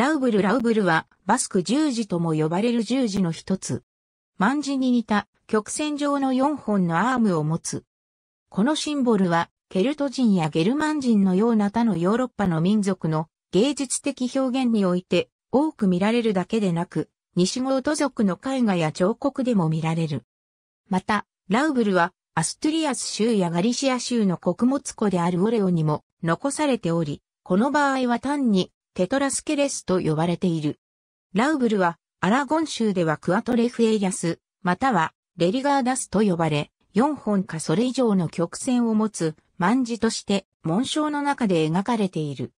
ラウブル・ラウブルは、バスク十字とも呼ばれる十字の一つ。万字に似た曲線状の4本のアームを持つ。このシンボルは、ケルト人やゲルマン人のような他のヨーロッパの民族の芸術的表現において多く見られるだけでなく、西ゴート族の絵画や彫刻でも見られる。また、ラウブルは、アストゥリアス州やガリシア州の穀物庫であるオレオにも残されており、この場合は単にテトラスケレスと呼ばれている。ラウブルは、アラゴン州ではクアトレフエイアス、またはレリガーダスと呼ばれ、4本かそれ以上の曲線を持つ万字として紋章の中で描かれている。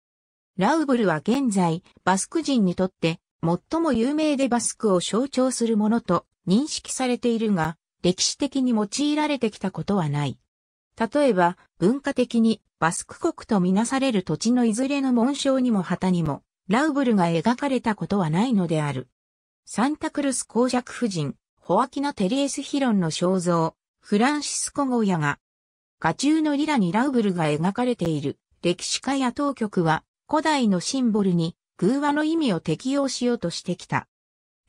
ラウブルは現在、バスク人にとって最も有名でバスクを象徴するものと認識されているが、歴史的に用いられてきたことはない。例えば、文化的にバスク国とみなされる土地のいずれの紋章にも旗にも、ラウブルが描かれたことはないのである。サンタクルス公爵夫人、ホアキナ・テリエス・ヒロンの肖像、フランシスコ・ゴーヤが、画中のリラにラウブルが描かれている歴史家や当局は、古代のシンボルに偶話の意味を適用しようとしてきた。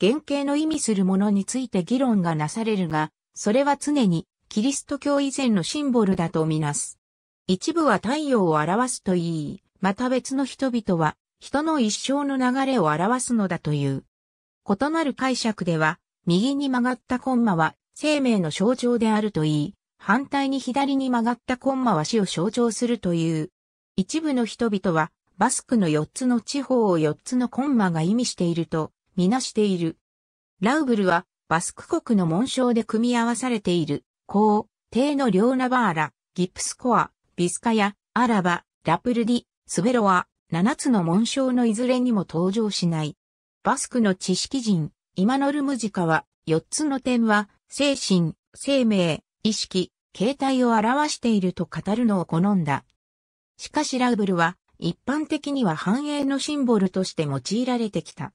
原型の意味するものについて議論がなされるが、それは常にキリスト教以前のシンボルだとみなす。一部は太陽を表すといい、また別の人々は人の一生の流れを表すのだという。異なる解釈では、右に曲がったコンマは生命の象徴であるといい、反対に左に曲がったコンマは死を象徴するという。一部の人々は、バスクの四つの地方を四つのコンマが意味していると、みなしている。ラウブルは、バスク国の紋章で組み合わされている、こう、帝の両ナバーラ、ギプスコア、ビスカヤ、アラバ、ラプルディ、スベロア、7つの紋章のいずれにも登場しない。バスクの知識人、イマノルムジカは、4つの点は、精神、生命、意識、形態を表していると語るのを好んだ。しかしラブルは、一般的には繁栄のシンボルとして用いられてきた。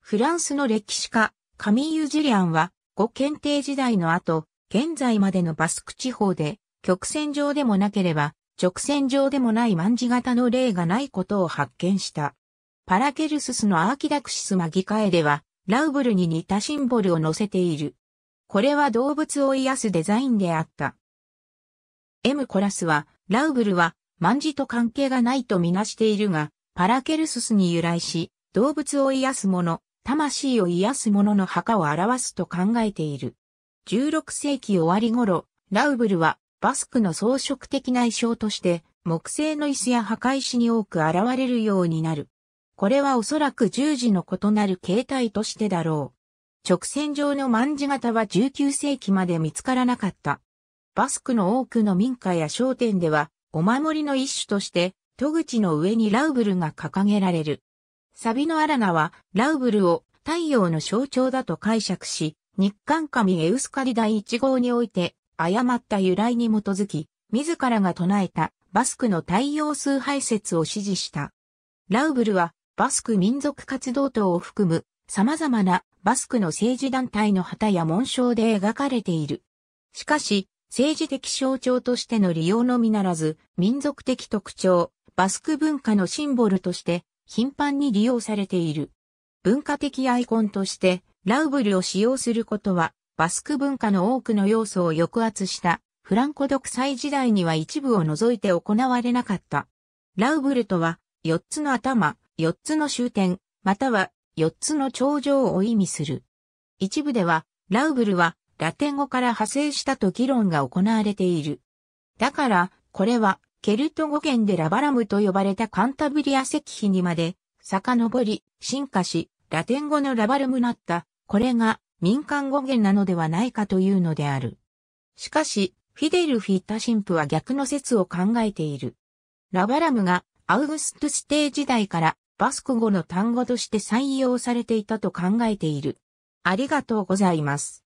フランスの歴史家、カミーユ・ジリアンは、ご検定時代の後、現在までのバスク地方で、曲線上でもなければ、直線上でもない万字型の例がないことを発見した。パラケルススのアーキダクシスマギカエでは、ラウブルに似たシンボルを載せている。これは動物を癒すデザインであった。エムコラスは、ラウブルは、万字と関係がないとみなしているが、パラケルススに由来し、動物を癒す者、魂を癒す者の墓を表すと考えている。16世紀終わり頃、ラウブルはバスクの装飾的な衣装として木製の椅子や墓石に多く現れるようになる。これはおそらく十字の異なる形態としてだろう。直線上の万字型は19世紀まで見つからなかった。バスクの多くの民家や商店では、お守りの一種として、戸口の上にラウブルが掲げられる。サビのアラナは、ラウブルを太陽の象徴だと解釈し、日韓神エウスカリ第1号において、誤った由来に基づき、自らが唱えたバスクの太陽崇拝説を支持した。ラウブルは、バスク民族活動等を含む様々なバスクの政治団体の旗や紋章で描かれている。しかし、政治的象徴としての利用のみならず、民族的特徴、バスク文化のシンボルとして頻繁に利用されている。文化的アイコンとして、ラウブルを使用することは、バスク文化の多くの要素を抑圧したフランコ独裁時代には一部を除いて行われなかった。ラウブルとは4つの頭、4つの終点、または4つの頂上を意味する。一部ではラウブルはラテン語から派生したと議論が行われている。だからこれはケルト語圏でラバラムと呼ばれたカンタブリア石碑にまで遡り、進化し、ラテン語のラバルムなった、これが民間語源なのではないかというのである。しかし、フィデル・フィッタ神父は逆の説を考えている。ラバラムがアウグストステー時代からバスク語の単語として採用されていたと考えている。ありがとうございます。